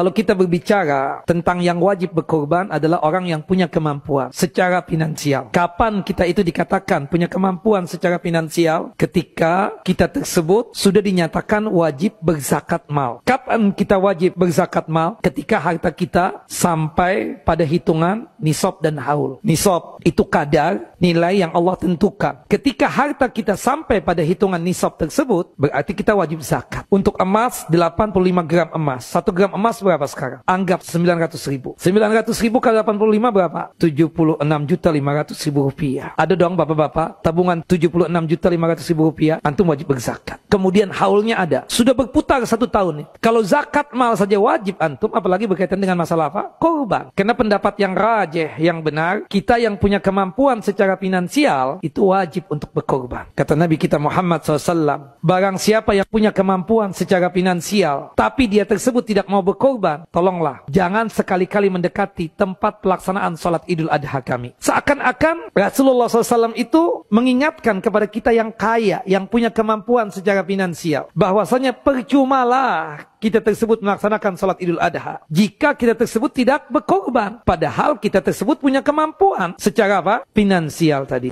Kalau kita berbicara tentang yang wajib berkorban adalah orang yang punya kemampuan secara finansial. Kapan kita itu dikatakan punya kemampuan secara finansial? Ketika kita tersebut sudah dinyatakan wajib berzakat mal. Kapan kita wajib berzakat mal? Ketika harta kita sampai pada hitungan nisab dan haul. Nisab itu kadar nilai yang Allah tentukan. Ketika harta kita sampai pada hitungan nisab tersebut, berarti kita wajib zakat. Untuk emas 85 gram emas, 1 gram emas berapa sekarang? Anggap 900 ribu. 900 ribu kali 85 berapa? 76 juta 500 ribu rupiah. Ada dong bapak-bapak, tabungan 76 juta 500 ribu rupiah, antum wajib berzakat. Kemudian haulnya ada. Sudah berputar satu tahun. Nih. Kalau zakat mal saja wajib antum, apalagi berkaitan dengan masalah apa? Korban. Karena pendapat yang rajeh, yang benar, kita yang punya kemampuan secara finansial, itu wajib untuk berkorban. Kata Nabi kita Muhammad SAW, barang siapa yang punya kemampuan secara finansial, tapi dia tersebut tidak mau berkorban, kurban. Tolonglah, jangan sekali-kali mendekati tempat pelaksanaan sholat idul adha kami. Seakan-akan Rasulullah SAW itu mengingatkan kepada kita yang kaya, yang punya kemampuan secara finansial. Bahwasanya percumalah kita tersebut melaksanakan sholat idul adha. Jika kita tersebut tidak berkorban. Padahal kita tersebut punya kemampuan secara apa? Finansial tadi.